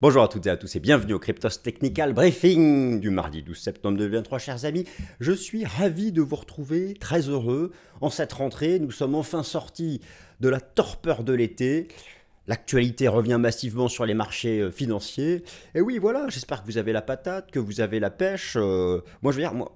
Bonjour à toutes et à tous et bienvenue au Cryptos Technical Briefing du mardi 12 septembre 2023, chers amis. Je suis ravi de vous retrouver, très heureux. En cette rentrée, nous sommes enfin sortis de la torpeur de l'été. L'actualité revient massivement sur les marchés euh, financiers. Et oui, voilà, j'espère que vous avez la patate, que vous avez la pêche. Euh, moi, je veux dire, moi,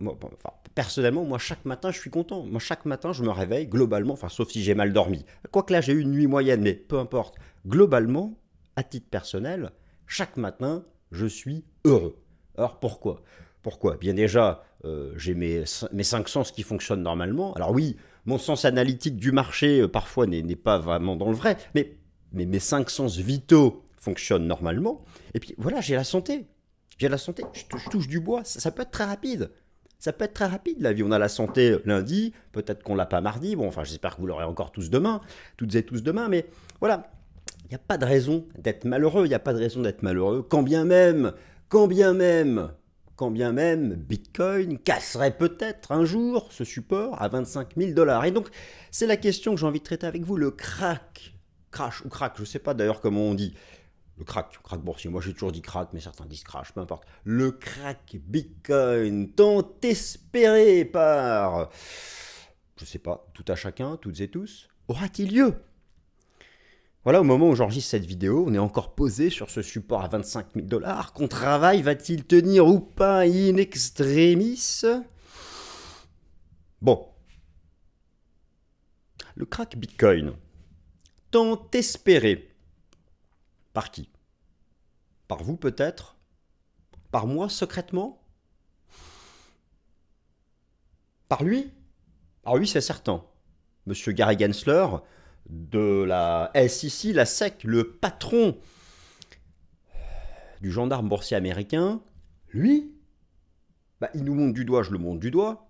personnellement, moi, chaque matin, je suis content. Moi, chaque matin, je me réveille, globalement, enfin, sauf si j'ai mal dormi. Quoique là, j'ai eu une nuit moyenne, mais peu importe. Globalement, à titre personnel, chaque matin, je suis heureux. Alors pourquoi Pourquoi eh Bien déjà, euh, j'ai mes, mes cinq sens qui fonctionnent normalement. Alors oui, mon sens analytique du marché euh, parfois n'est pas vraiment dans le vrai, mais, mes cinq sens vitaux fonctionnent normalement. Et puis voilà, j'ai la santé. J'ai la santé, je, touche du bois, ça, peut être très rapide ça peut être très rapide la vie. On a la santé lundi, peut-être qu'on l'a pas mardi. Bon, enfin, j'espère que vous l'aurez encore tous demain, toutes et tous demain. Mais voilà, n'y a pas de raison d'être malheureux, il n'y a pas de raison d'être malheureux, quand bien même, quand bien même, quand bien même Bitcoin casserait peut-être un jour ce support à 25 000 dollars. Et donc, c'est la question que j'ai envie de traiter avec vous, le crack, crash ou crack, je ne sais pas d'ailleurs comment on dit. Le crack, crack boursier, moi j'ai toujours dit crack, mais certains disent crash, peu importe. Le crack Bitcoin, tant espéré par, je ne sais pas, tout à chacun, toutes et tous, aura-t-il lieu voilà, au moment où j'enregistre cette vidéo, on est encore posé sur ce support à 25 000 dollars. Qu'on travaille, va-t-il tenir ou pas in extremis Bon. Le crack Bitcoin, tant espéré. Par qui Par vous peut-être Par moi secrètement Par lui Par lui c'est certain. Monsieur Gary Gensler, de la SEC, la SEC, le patron du gendarme boursier américain, lui, bah, il nous montre du doigt, je le monte du doigt,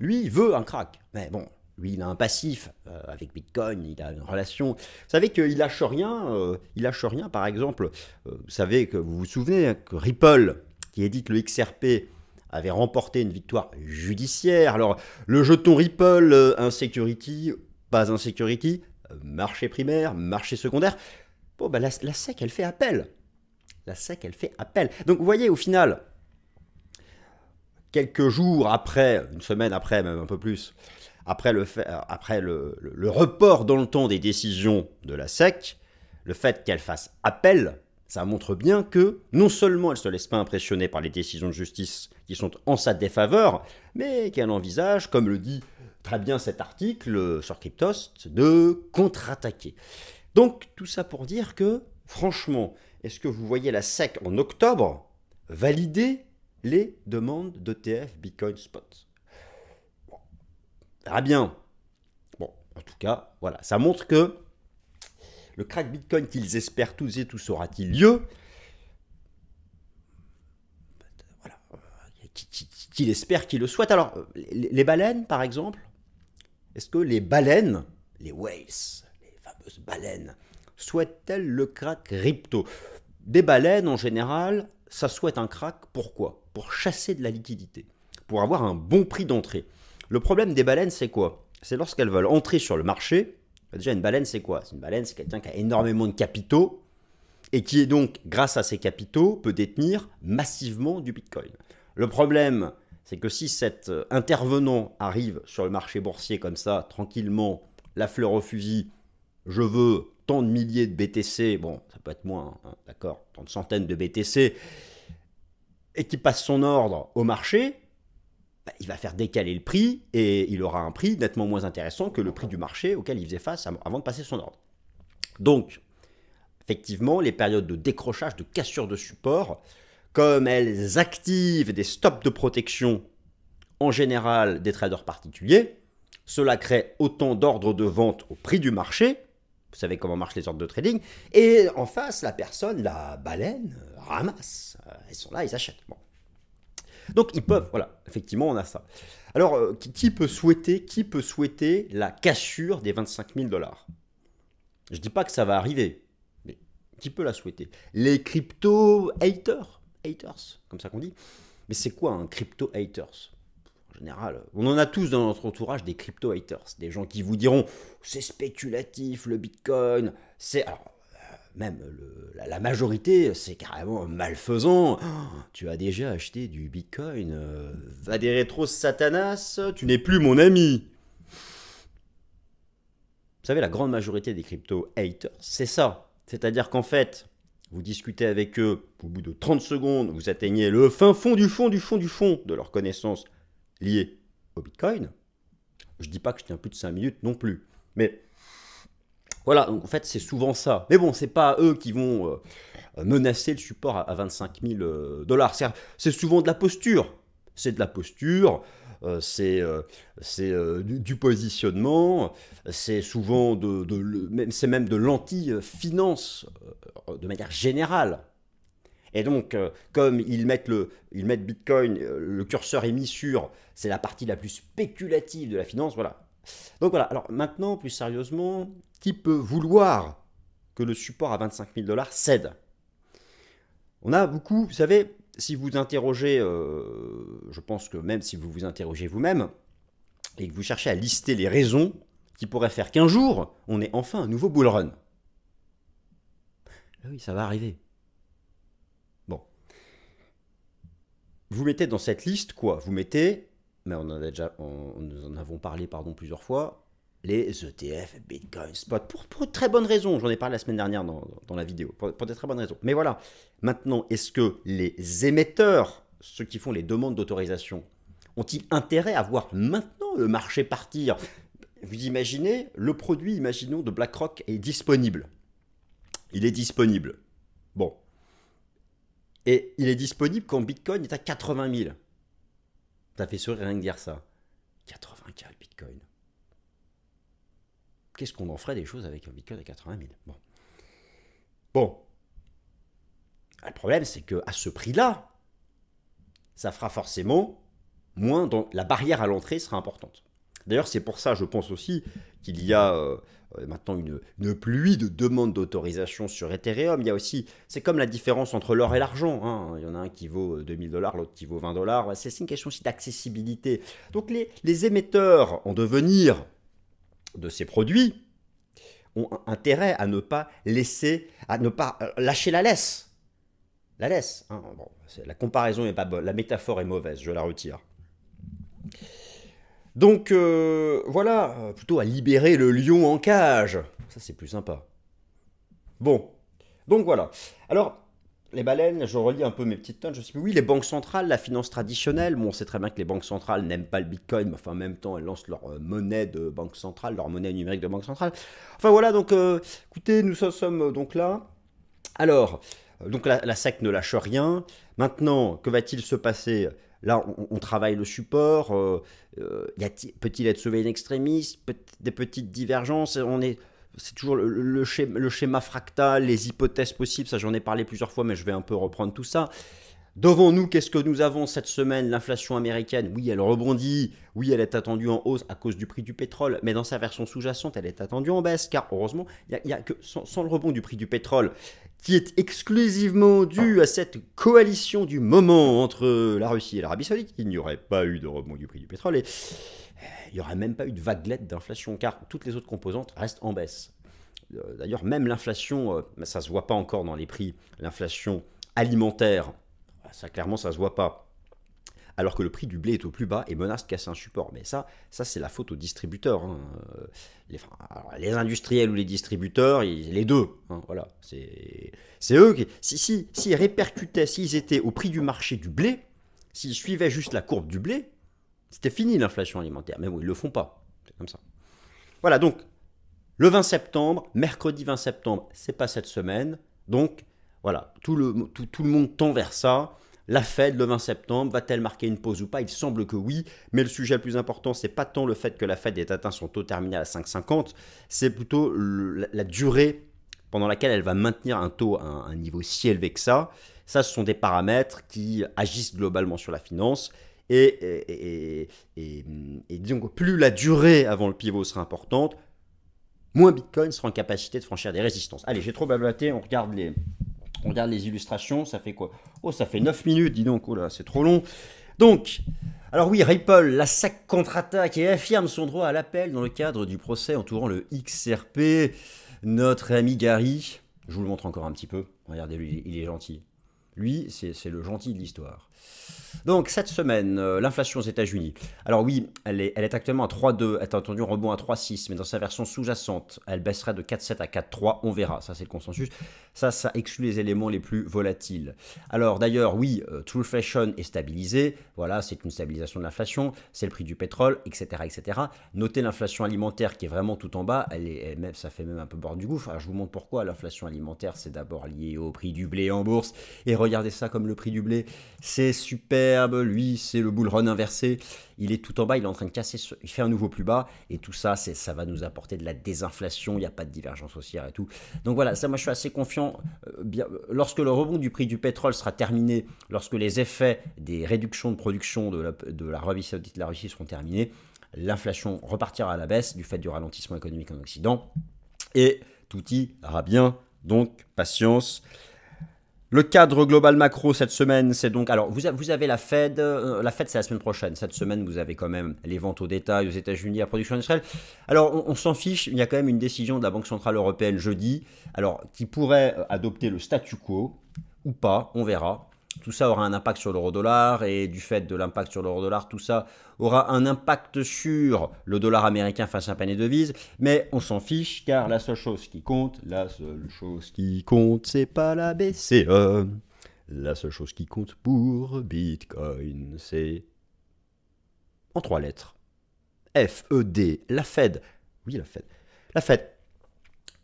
lui, veut un crack. Mais bon, lui, il a un passif euh, avec Bitcoin, il a une relation. Vous savez qu'il lâche rien, euh, il lâche rien, par exemple, euh, vous savez que vous vous souvenez que Ripple, qui édite le XRP, avait remporté une victoire judiciaire. Alors, le jeton Ripple, un security, pas un security, marché primaire, marché secondaire. Bon, bah, la, SEC, elle fait appel. La SEC, elle fait appel. Donc, vous voyez, au final, quelques jours après, une semaine après, même un peu plus, après le, euh, après le, le report dans le temps des décisions de la SEC, le fait qu'elle fasse appel, ça montre bien que non seulement elle ne se laisse pas impressionner par les décisions de justice qui sont en sa défaveur, mais qu'elle envisage, comme le dit très bien cet article euh, sur Cryptost de contre-attaquer. Donc tout ça pour dire que, franchement, est-ce que vous voyez la SEC en octobre valider les demandes d'ETF Bitcoin Spot Très bien. Bon, en tout cas, voilà, ça montre que le crack Bitcoin qu'ils espèrent tous et tous aura-t-il lieu Voilà, euh, qu'il espère, qu'il le souhaite. Alors, les baleines, par exemple, est-ce que les baleines, les whales, les fameuses baleines, souhaitent-elles le crack crypto Des baleines, en général, ça souhaite un crack. Pourquoi Pour chasser de la liquidité, pour avoir un bon prix d'entrée. Le problème des baleines, c'est quoi C'est lorsqu'elles veulent entrer sur le marché. Déjà, une baleine, c'est quoi C'est Une baleine, c'est quelqu'un qui a énormément de capitaux et qui est donc, grâce à ses capitaux, peut détenir massivement du Bitcoin. Le problème c'est que si cet euh, intervenant arrive sur le marché boursier comme ça, tranquillement, la fleur au fusil, je veux tant de milliers de BTC, bon, ça peut être moins, hein, d'accord, tant de centaines de BTC, et qui passe son ordre au marché, bah, il va faire décaler le prix et il aura un prix nettement moins intéressant que le prix du marché auquel il faisait face avant de passer son ordre. Donc, effectivement, les périodes de décrochage, de cassure de support, comme elles activent des stops de protection en général des traders particuliers, cela crée autant d'ordres de vente au prix du marché, vous savez comment marchent les ordres de trading, et en face, la personne, la baleine, euh, ramasse. Elles euh, sont là, ils achètent. Donc ils peuvent, voilà, effectivement, on a ça. Alors, euh, qui peut souhaiter, qui peut souhaiter la cassure des 25 000 dollars Je ne dis pas que ça va arriver, mais qui peut la souhaiter Les crypto-haters haters, comme ça qu'on dit. Mais c'est quoi un crypto haters en général, on en a tous dans notre entourage des crypto haters, des gens qui vous diront c'est spéculatif le Bitcoin, c'est alors euh, même la, majorité, c'est carrément malfaisant. Oh, tu as déjà acheté du Bitcoin, euh, va des rétros Satanas, tu n'es plus mon ami. Vous savez, la grande majorité des crypto haters, c'est ça. C'est-à-dire qu'en fait, vous discutez avec eux, au bout de 30 secondes, vous atteignez le fin fond du fond du fond du fond de leur connaissance liée au Bitcoin. Je ne dis pas que je tiens plus de 5 minutes non plus, mais voilà, en fait c'est souvent ça. Mais bon, c'est pas eux qui vont euh, menacer le support à 25 000 euh, dollars. C'est souvent de la posture. C'est de la posture, euh, c'est euh, c'est euh, du, positionnement, c'est souvent de, même, c'est même de l'anti-finance de manière générale. Et donc, comme ils mettent, le, ils mettent Bitcoin, le curseur est mis sur, c'est la partie la plus spéculative de la finance, voilà. Donc voilà, alors maintenant, plus sérieusement, qui peut vouloir que le support à 25 000 dollars cède On a beaucoup, vous savez, si vous interrogez, euh, je pense que même si vous vous interrogez vous-même, et que vous cherchez à lister les raisons qui pourraient faire qu'un jour, on ait enfin un nouveau bull run. Ah oui, ça va arriver. Bon. Vous mettez dans cette liste quoi Vous mettez, mais on en a déjà, nous en avons parlé pardon plusieurs fois, les ETF, Bitcoin, Spot, pour, très bonnes raisons. J'en ai parlé la semaine dernière dans, la vidéo, pour, de très bonnes raisons. Mais voilà, maintenant, est-ce que les émetteurs, ceux qui font les demandes d'autorisation, ont-ils intérêt à voir maintenant le marché partir Vous imaginez, le produit, imaginons, de BlackRock est disponible. Il est disponible. Bon. Et il est disponible quand Bitcoin est à 80 000. Ça fait sourire rien que dire ça. 80K Bitcoin qu'est-ce qu'on en ferait des choses avec un bitcoin à 80 000 Bon. bon. Le problème, c'est qu'à ce prix-là, ça fera forcément moins. Dans... La barrière à l'entrée sera importante. D'ailleurs, c'est pour ça, je pense aussi, qu'il y a euh, maintenant une, pluie de demandes d'autorisation sur Ethereum. Il y a aussi, c'est comme la différence entre l'or et l'argent. Hein. Il y en a un qui vaut 2000 euh, dollars, l'autre qui vaut 20 dollars. C'est une question aussi d'accessibilité. Donc les, les émetteurs en devenir, de ces produits ont intérêt à ne pas laisser, à ne pas euh, lâcher la laisse. La laisse. Hein. la comparaison est pas bonne, la métaphore est mauvaise, je la retire. Donc euh, voilà, euh, plutôt à libérer le lion en cage. Ça c'est plus sympa. Bon, donc voilà. Alors, les baleines, je relis un peu mes petites tonnes, je me suis oui, les banques centrales, la finance traditionnelle, bon, on sait très bien que les banques centrales n'aiment pas le Bitcoin, mais en même temps, elles lancent leur euh, monnaie de banque centrale, leur monnaie numérique de banque centrale. Enfin, voilà, donc, euh, écoutez, nous en sommes euh, donc là. Alors, donc la, SEC ne lâche rien. Maintenant, que va-t-il se passer Là, on, travaille le support. Peut-il être sauvé extrémiste Des petites divergences on est, c'est toujours le, schéma, fractal, les hypothèses possibles, ça j'en ai parlé plusieurs fois, mais je vais un peu reprendre tout ça. Devant nous, qu'est-ce que nous avons cette semaine L'inflation américaine, oui, elle rebondit, oui, elle est attendue en hausse à cause du prix du pétrole, mais dans sa version sous-jacente, elle est attendue en baisse, car heureusement, il y a, que, sans, le rebond du prix du pétrole, qui est exclusivement dû à cette coalition du moment entre la Russie et l'Arabie saoudite, il n'y aurait pas eu de rebond du prix du pétrole et euh, il n'y aurait même pas eu de vaguelette d'inflation, car toutes les autres composantes restent en baisse. Euh, d'ailleurs, même l'inflation, euh, ça ne se voit pas encore dans les prix, l'inflation alimentaire, ça clairement, ça ne se voit pas alors que le prix du blé est au plus bas et menace de casser un support. Mais ça, ça c'est la faute aux distributeurs. Hein. Euh, les, industriels ou les distributeurs, les deux. Hein, voilà, c'est eux qui. Si, si, s'ils répercutaient, s'ils étaient au prix du marché du blé, s'ils suivaient juste la courbe du blé, c'était fini l'inflation alimentaire. Mais bon, ils le font pas. C'est comme ça. Voilà, donc, le 20 septembre, mercredi 20 septembre, c'est pas cette semaine. Donc, voilà, le, tout le monde tend vers ça. La Fed, le 20 septembre, va-t-elle marquer une pause ou pas Il semble que oui, mais le sujet le plus important, c'est pas tant le fait que la Fed ait atteint son taux terminal à 5,50, c'est plutôt la durée pendant laquelle elle va maintenir un taux à un, niveau si élevé que ça. Ça, ce sont des paramètres qui agissent globalement sur la finance. Et, et, et, donc plus la durée avant le pivot sera importante, moins Bitcoin sera en capacité de franchir des résistances. Allez, j'ai trop blablaté, on regarde les, on regarde les illustrations, ça fait quoi Oh, ça fait 9 minutes, dis donc, oh là, c'est trop long. Donc, alors oui, Ripple, la SAC contre-attaque et affirme son droit à l'appel dans le cadre du procès entourant le XRP. Notre ami Gary, je vous le montre encore un petit peu, regardez, lui, il est gentil. Lui, c'est le gentil de l'histoire. Donc cette semaine, euh, l'inflation aux États-Unis. Alors oui, elle est, elle est actuellement à 3,2, elle est un rebond à 3,6, mais dans sa version sous-jacente, elle baisserait de 4,7 à 4,3, on verra, ça c'est le consensus. Ça, ça exclut les éléments les plus volatiles. Alors d'ailleurs, oui, euh, True Fashion est stabilisé, voilà, c'est une stabilisation de l'inflation, c'est le prix du pétrole, etc. etc. Notez l'inflation alimentaire qui est vraiment tout en bas, elle est, même, ça fait même un peu bord du gouffre. Alors je vous montre pourquoi l'inflation alimentaire, c'est d'abord lié au prix du blé en bourse, et regardez ça comme le prix du blé, c'est superbe, lui c'est le bull run inversé, il est tout en bas, il est en train de casser, il fait un nouveau plus bas, et tout ça, ça va nous apporter de la désinflation, il n'y a pas de divergence haussière et tout. Donc voilà, ça moi je suis assez confiant, euh, lorsque le rebond du prix du pétrole sera terminé, lorsque les effets des réductions de production de la, saoudite de la Russie seront terminés, l'inflation repartira à la baisse du fait du ralentissement économique en Occident, et tout ira bien, donc patience. Le cadre global macro cette semaine, c'est donc alors vous, vous avez la Fed, euh, la Fed c'est la semaine prochaine. Cette semaine vous avez quand même les ventes au détail aux États-Unis, la production industrielle. Alors on s'en fiche, il y a quand même une décision de la Banque centrale européenne jeudi, alors qui pourrait euh, adopter le statu quo ou pas, on verra tout ça aura un impact sur l'euro-dollar et du fait de l'impact sur l'euro-dollar, tout ça aura un impact sur le dollar américain face à un panier de devises, mais on s'en fiche car la seule chose qui compte, la seule chose qui compte, c'est pas la BCE. La seule chose qui compte pour Bitcoin, c'est en trois lettres. FED, la Fed. Oui, la Fed. La Fed.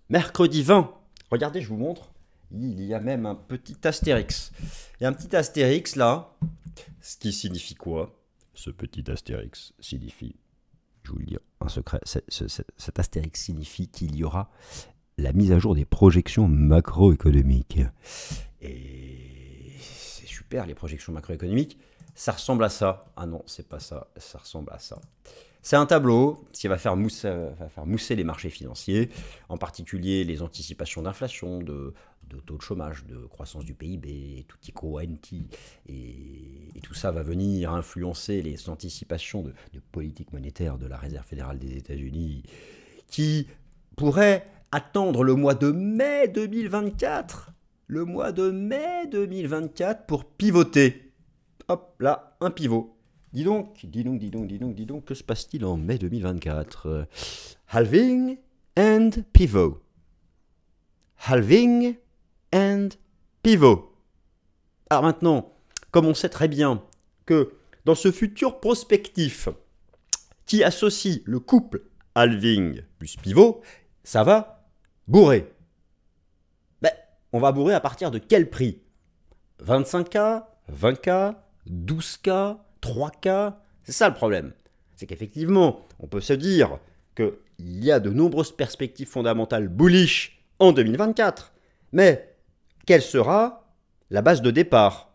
Mercredi 20. Regardez, je vous montre. Il y a même un petit astérix. Il y a un petit astérix là. Ce qui signifie quoi Ce petit astérix signifie, je vous le dis, un secret. cet astérix signifie qu'il y aura la mise à jour des projections macroéconomiques. Et c'est super les projections macroéconomiques. Ça ressemble à ça. Ah non, c'est pas ça. Ça ressemble à ça. C'est un tableau qui va faire, va faire, mousser, les marchés financiers, en particulier les anticipations d'inflation, de, de taux de chômage, de croissance du PIB, tout quanti, et, et tout ça va venir influencer les anticipations de, politique monétaire de la Réserve fédérale des États-Unis, qui pourrait attendre le mois de mai 2024, le mois de mai 2024 pour pivoter. Hop là, un pivot. Dis donc, dis donc, dis donc, dis donc, dis donc, que se passe-t-il en mai 2024 euh, Halving and pivot. Halving and pivot. Alors maintenant, comme on sait très bien que dans ce futur prospectif qui associe le couple Alving plus pivot, ça va bourrer. mais ben, on va bourrer à partir de quel prix 25K, 20K, 12K, 3K C'est ça le problème. C'est qu'effectivement, on peut se dire qu'il y a de nombreuses perspectives fondamentales bullish en 2024, mais quelle sera la base de départ.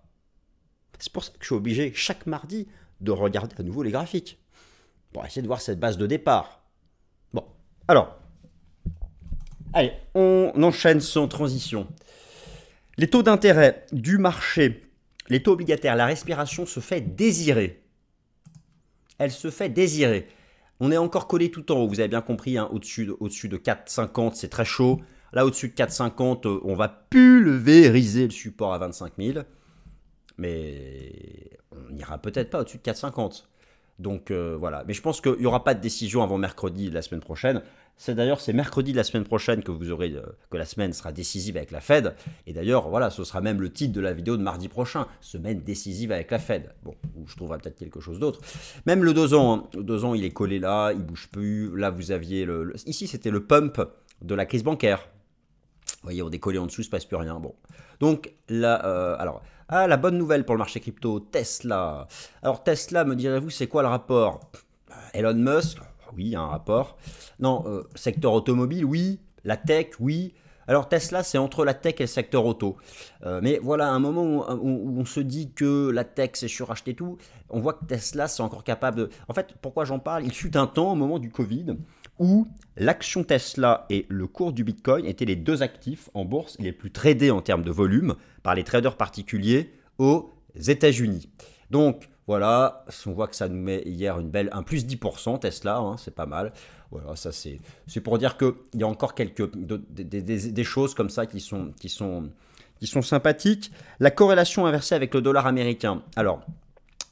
C'est pour ça que je suis obligé chaque mardi de regarder à nouveau les graphiques pour essayer de voir cette base de départ. Bon, alors, allez, on enchaîne sans transition. Les taux d'intérêt du marché, les taux obligataires, la respiration se fait désirer. Elle se fait désirer. On est encore collé tout en haut, vous avez bien compris, hein, au-dessus de 4,50, c'est très chaud. Là, au-dessus de 450, euh, on va riser le support à 25 000. Mais on n'ira peut-être pas au-dessus de 450. Donc euh, voilà. Mais je pense qu'il n'y aura pas de décision avant mercredi de la semaine prochaine. C'est d'ailleurs c'est mercredi de la semaine prochaine que vous aurez euh, que la semaine sera décisive avec la Fed. Et d'ailleurs voilà, ce sera même le titre de la vidéo de mardi prochain, semaine décisive avec la Fed. Bon, je trouverai peut-être quelque chose d'autre. Même le 2 ans, hein, ans, il est collé là, il bouge plus. Là vous aviez ici c'était le pump de la crise bancaire. Vous voyez, on décollait en dessous, il ne se passe plus rien. Bon. Donc, là, euh, alors, ah, la bonne nouvelle pour le marché crypto, Tesla. Alors, Tesla, me direz-vous, c'est quoi le rapport euh, Elon Musk, oui, un rapport. Non, euh, secteur automobile, oui. La tech, oui. Alors Tesla, c'est entre la tech et le secteur auto. mais voilà, un moment où, on se dit que la tech, c'est suracheter tout, on voit que Tesla, c'est encore capable de... En fait, pourquoi j'en parle Il fut un temps, au moment du Covid, où l'action Tesla et le cours du Bitcoin étaient les deux actifs en bourse les plus tradés en termes de volume par les traders particuliers aux États-Unis. Donc voilà, on voit que ça nous met hier une belle, un plus 10% Tesla, hein, c'est pas mal. Voilà, ça c'est, c'est pour dire qu'il y a encore quelques des choses comme ça qui sont, qui sont, qui sont sympathiques. La corrélation inversée avec le dollar américain. Alors,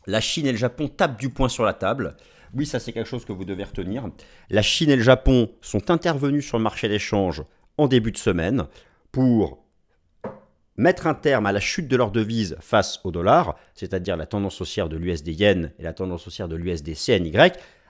la Chine et le Japon tapent du poing sur la table. Oui, ça c'est quelque chose que vous devez retenir. La Chine et le Japon sont intervenus sur le marché d'échange en début de semaine pour mettre un terme à la chute de leur devise face au dollar, c'est-à-dire la tendance haussière de l'USD yen et la tendance haussière de l'USD CNY.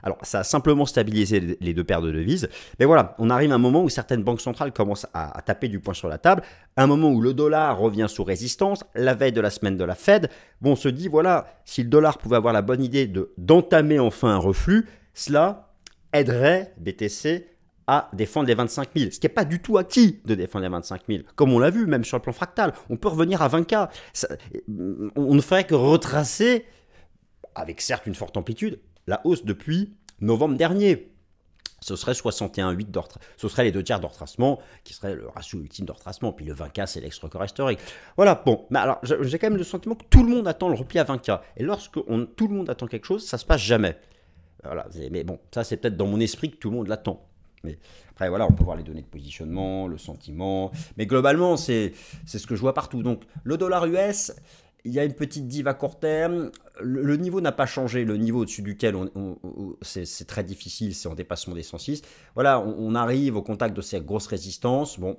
Alors, ça a simplement stabilisé les deux paires de devises. Mais voilà, on arrive à un moment où certaines banques centrales commencent à, taper du poing sur la table, un moment où le dollar revient sous résistance, la veille de la semaine de la Fed. Bon, on se dit, voilà, si le dollar pouvait avoir la bonne idée d'entamer enfin un reflux, cela aiderait BTC à défendre les 25 000, ce qui n'est pas du tout acquis de défendre les 25 000. Comme on l'a vu, même sur le plan fractal, on peut revenir à 20K. Euh, on ne ferait que retracer, avec certes une forte amplitude, la hausse depuis novembre dernier. Ce serait 61,8 d'ordre. Ce serait les deux tiers de retracement, qui serait le ratio ultime de retracement. Puis le 20K, c'est lextra Voilà, bon. Mais alors, j'ai quand même le sentiment que tout le monde attend le repli à 20K. Et lorsque tout le monde attend quelque chose, ça se passe jamais. Voilà, mais bon, ça c'est peut-être dans mon esprit que tout le monde l'attend. Mais après, voilà, on peut voir les données de positionnement, le sentiment. Mais globalement, c'est ce que je vois partout. Donc, le dollar US, il y a une petite dive à court terme. Le, niveau n'a pas changé. Le niveau au-dessus duquel c'est très difficile, c'est en dépassement des 106. Voilà, on, arrive au contact de ces grosses résistances. Bon,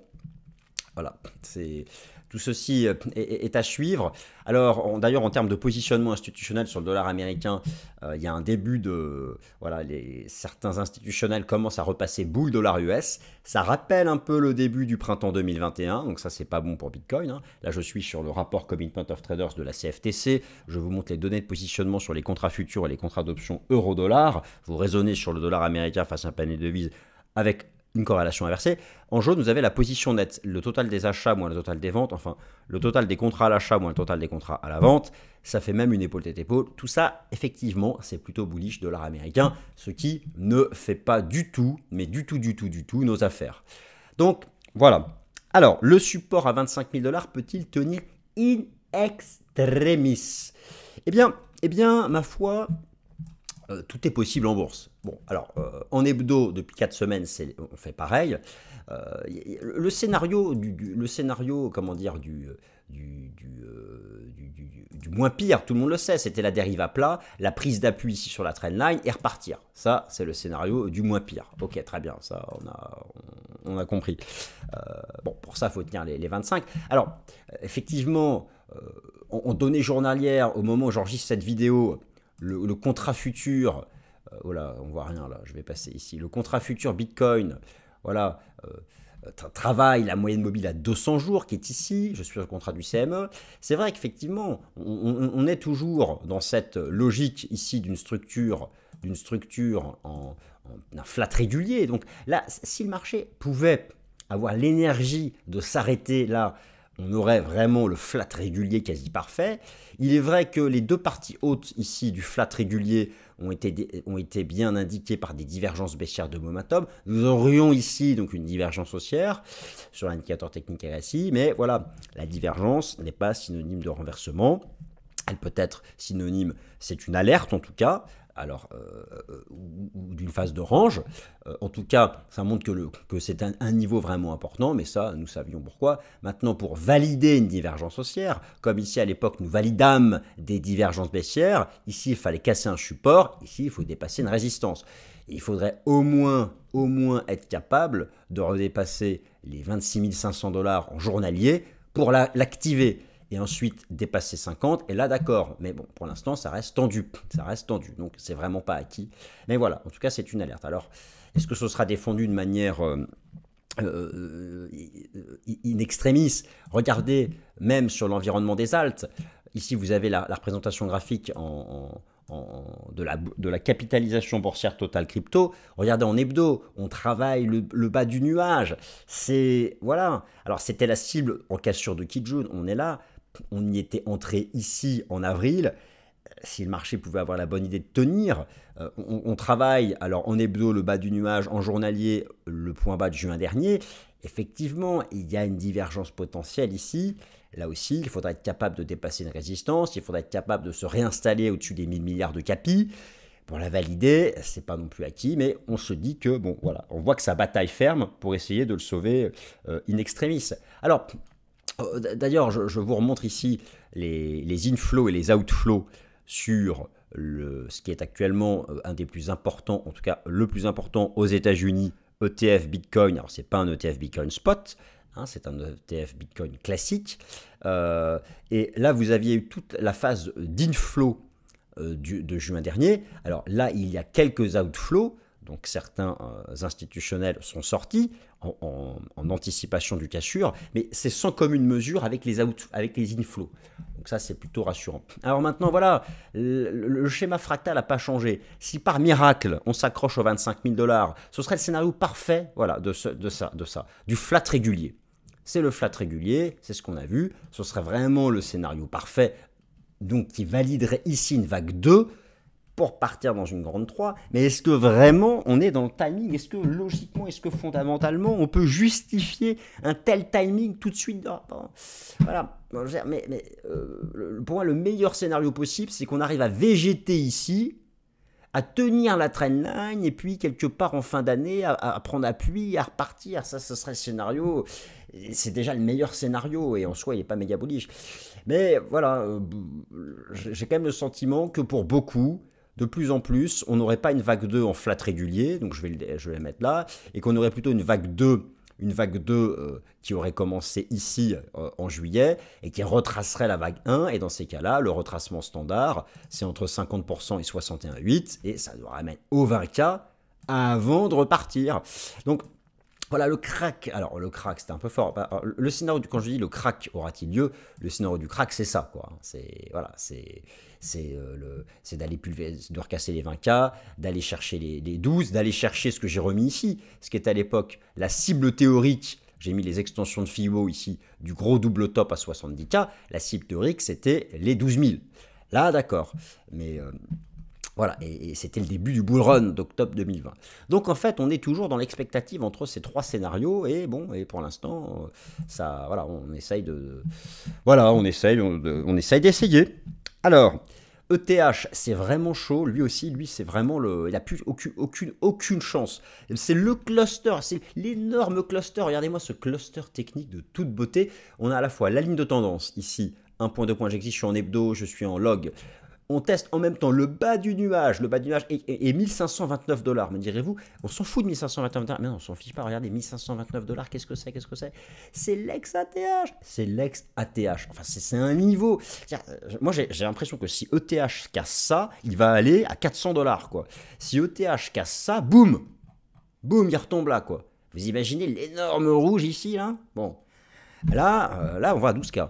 voilà, c'est tout ceci euh, est, à suivre. Alors, d'ailleurs, en termes de positionnement institutionnel sur le dollar américain, euh, il y a un début de voilà, les, certains institutionnels commencent à repasser boule dollar US. Ça rappelle un peu le début du printemps 2021, donc ça c'est pas bon pour Bitcoin. Hein. Là, je suis sur le rapport Point of Traders de la CFTC. Je vous montre les données de positionnement sur les contrats futurs et les contrats d'options euro-dollar. Vous raisonnez sur le dollar américain face à un panier de devises avec une corrélation inversée. En jaune, vous avez la position nette, le total des achats moins le total des ventes, enfin le total des contrats à l'achat moins le total des contrats à la vente. Ça fait même une épaule tête épaule. Tout ça, effectivement, c'est plutôt bullish dollar américain, ce qui ne fait pas du tout, mais du tout, du tout, du tout nos affaires. Donc voilà. Alors, le support à 25 000 dollars peut-il tenir in extremis Eh bien, eh bien, ma foi, euh, tout est possible en bourse. Bon, alors, euh, en hebdo, depuis 4 semaines, on fait pareil. Euh, le scénario, du, le scénario, comment dire, du, moins pire, tout le monde le sait, c'était la dérive à plat, la prise d'appui ici sur la trendline et repartir. Ça, c'est le scénario du moins pire. Ok, très bien, ça, on a, compris. bon, pour ça, il faut tenir les, 25. Alors, effectivement, en données journalières, au moment où j'enregistre cette vidéo, le, contrat futur, voilà, euh, oh on voit rien là, je vais passer ici, le contrat futur Bitcoin, voilà, euh, travaille la moyenne mobile à 200 jours qui est ici, je suis sur le contrat du CME. C'est vrai qu'effectivement, on, est toujours dans cette logique ici d'une structure, d'une structure en, flat régulier. Donc là, si le marché pouvait avoir l'énergie de s'arrêter là, on aurait vraiment le flat régulier quasi parfait. Il est vrai que les deux parties hautes ici du flat régulier ont été, ont été bien indiquées par des divergences baissières de momentum. Nous aurions ici donc une divergence haussière sur l'indicateur technique RSI, mais voilà, la divergence n'est pas synonyme de renversement. Elle peut être synonyme, c'est une alerte en tout cas, alors, euh, euh, ou, d'une phase d'orange. Euh, en tout cas, ça montre que, c'est un, niveau vraiment important, mais ça, nous savions pourquoi. Maintenant, pour valider une divergence haussière, comme ici à l'époque, nous validâmes des divergences baissières, ici, il fallait casser un support, ici, il faut dépasser une résistance. il faudrait au moins, au moins être capable de redépasser les 26 500 dollars en journalier pour l'activer et ensuite dépasser 50, et là d'accord, mais bon, pour l'instant ça reste tendu, ça reste tendu, donc c'est vraiment pas acquis. Mais voilà, en tout cas c'est une alerte. Alors, est-ce que ce sera défendu de manière... Euh, euh, euh, in extremis. Regardez même sur l'environnement des Altes. Ici, vous avez la, représentation graphique en, de, la, de, la, capitalisation boursière totale crypto. Regardez en hebdo, on travaille le, le bas du nuage. C'est voilà. Alors c'était la cible en cassure de Kijun, on est là on y était entré ici en avril. Euh, si le marché pouvait avoir la bonne idée de tenir, euh, on, travaille alors en hebdo le bas du nuage, en journalier le point bas de juin dernier. Effectivement, il y a une divergence potentielle ici. Là aussi, il faudrait être capable de dépasser une résistance, il faudra être capable de se réinstaller au-dessus des 1000 milliards de capi. Pour la valider, c'est pas non plus acquis, mais on se dit que, bon, voilà, on voit que sa bataille ferme pour essayer de le sauver euh, in extremis. Alors, Oh, d'ailleurs, je, vous remontre ici les, inflows et les outflows sur ce qui est actuellement euh, un des plus importants, en tout cas le plus important aux États-Unis, ETF Bitcoin. Alors, ce n'est pas un ETF Bitcoin Spot, hein, c'est un ETF Bitcoin classique. Euh, et là, vous aviez eu toute la phase d'inflow euh, de juin dernier. Alors là, il y a quelques outflows, donc certains euh, institutionnels sont sortis en, anticipation du cassure, mais c'est sans commune mesure avec les, avec les inflows. Donc ça, c'est plutôt rassurant. Alors maintenant, voilà, le, schéma fractal n'a pas changé. Si par miracle, on s'accroche aux 25 000 dollars, ce serait le scénario parfait voilà, de, ça, de ça, du flat régulier. C'est le flat régulier, c'est ce qu'on a vu. Ce serait vraiment le scénario parfait, donc qui validerait ici une vague 2 pour partir dans une grande 3, mais est-ce que vraiment on est dans le timing Est-ce que logiquement, est-ce que fondamentalement, on peut justifier un tel timing tout de suite ah, ben, Voilà. Mais, euh, pour moi, le meilleur scénario possible, c'est qu'on arrive à végéter ici, à tenir la traîne-line, et puis quelque part en fin d'année, à, prendre appui, à repartir. Ça, ce serait le scénario. C'est déjà le meilleur scénario, et en soi, il n'est pas méga bullish. Mais voilà, euh, j'ai quand même le sentiment que pour beaucoup, de plus en plus, on n'aurait pas une vague 2 en flat régulier, donc je vais, le, je vais mettre là, et qu'on aurait plutôt une vague 2 une vague 2 euh, qui aurait commencé ici euh, en juillet et qui retracerait la vague 1. Et dans ces cas-là, le retracement standard, c'est entre 50% et 61,8 et ça nous ramène au 20K avant de repartir. Donc voilà le crack. Alors le crack, c'était un peu fort. Bah, le scénario du quand je dis le crack aura-t-il lieu, le scénario du crack, c'est ça quoi. Hein, c'est voilà, c'est euh, c'est d'aller de recasser les 20K, d'aller chercher les, les 12, d'aller chercher ce que j'ai remis ici, ce qui est à l'époque la cible théorique. J'ai mis les extensions de FIBO ici, du gros double top à 70K. La cible théorique, c'était les 12 000. Là, d'accord. Mais euh, voilà, et, c'était le début du bull run d'octobre 2020. Donc en fait, on est toujours dans l'expectative entre ces trois scénarios, et bon, et pour l'instant, euh, ça, voilà, on essaye de, voilà, on essaye, on essaye d'essayer. Alors, ETH, c'est vraiment chaud. Lui aussi, lui, c'est vraiment le. Il n'a plus aucune, aucune, aucune chance. C'est le cluster, c'est l'énorme cluster. Regardez-moi ce cluster technique de toute beauté. On a à la fois la ligne de tendance ici. un point, point j'existe, je suis en hebdo, je suis en log. On teste en même temps le bas du nuage. Le bas du nuage est, 1529 dollars. Me direz-vous, on s'en fout de 1529 dollars. Mais non, on s'en fiche pas. Regardez, 1529 dollars, qu'est-ce que c'est Qu'est-ce que c'est C'est l'ex-ATH. C'est l'ex-ATH. Enfin, c'est un niveau. Euh, moi, j'ai l'impression que si ETH casse ça, il va aller à 400 dollars. quoi. Si ETH casse ça, boum Boum, il retombe là. quoi. Vous imaginez l'énorme rouge ici, là Bon. Là, euh, là, on voit à 12K.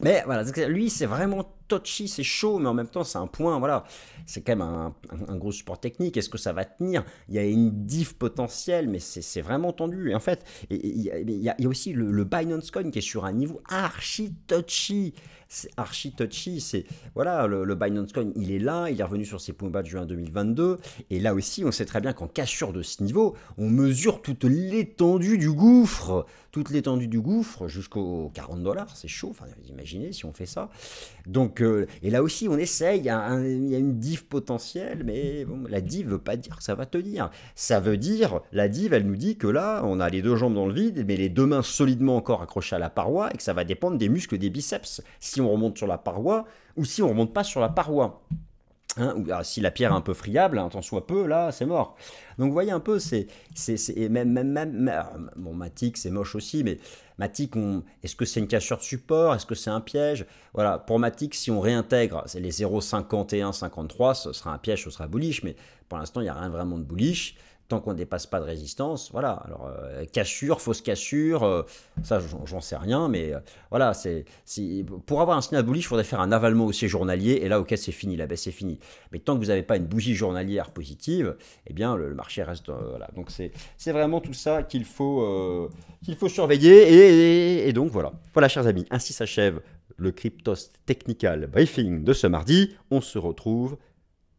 Mais voilà, lui, c'est vraiment touchy, c'est chaud, mais en même temps, c'est un point, voilà. C'est quand même un, gros support technique. Est-ce que ça va tenir Il y a une diff potentielle, mais c'est vraiment tendu. en fait, il y, a aussi le, le Binance Coin qui est sur un niveau archi touchy c'est archi touchy. C'est voilà, le, le, Binance Coin, il est là, il est revenu sur ses points bas de juin 2022. Et là aussi, on sait très bien qu'en cassure de ce niveau, on mesure toute l'étendue du gouffre, toute l'étendue du gouffre jusqu'aux 40 dollars. C'est chaud. imaginez si on fait ça. Donc, euh, et là aussi, on essaye. Il y, a, une div potentielle, mais bon, la div veut pas dire que ça va tenir. Ça veut dire, la div, elle nous dit que là, on a les deux jambes dans le vide, mais les deux mains solidement encore accrochées à la paroi et que ça va dépendre des muscles des biceps on remonte sur la paroi ou si on remonte pas sur la paroi. Hein, ou, ah, si la pierre est un peu friable, en hein, tant soit peu, là, c'est mort. Donc, vous voyez un peu, c'est. Même, même, même, ah, bon, Matic, c'est moche aussi, mais Matic, est-ce que c'est une cassure de support Est-ce que c'est un piège Voilà, pour Matic, si on réintègre les 0,51, 53, ce sera un piège, ce sera bullish, mais pour l'instant, il n'y a rien vraiment de bullish tant qu'on ne dépasse pas de résistance, voilà. Alors, euh, cassure, fausse cassure, euh, ça, j'en sais rien, mais euh, voilà, c'est pour avoir un signal bullish, il faudrait faire un avalement aussi journalier, et là, ok, c'est fini, la baisse est finie. Mais tant que vous n'avez pas une bougie journalière positive, eh bien, le, marché reste, voilà. Donc, c'est vraiment tout ça qu'il faut, qu'il faut surveiller, et, donc, voilà. Voilà, chers amis, ainsi s'achève le Cryptos Technical Briefing de ce mardi. On se retrouve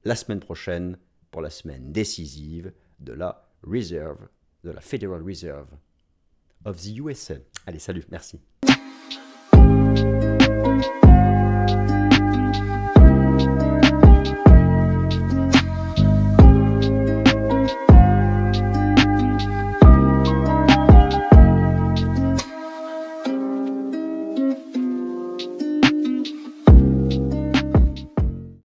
la semaine prochaine pour la semaine décisive de la Reserve, de la Federal Reserve of the USA. Allez, salut, merci.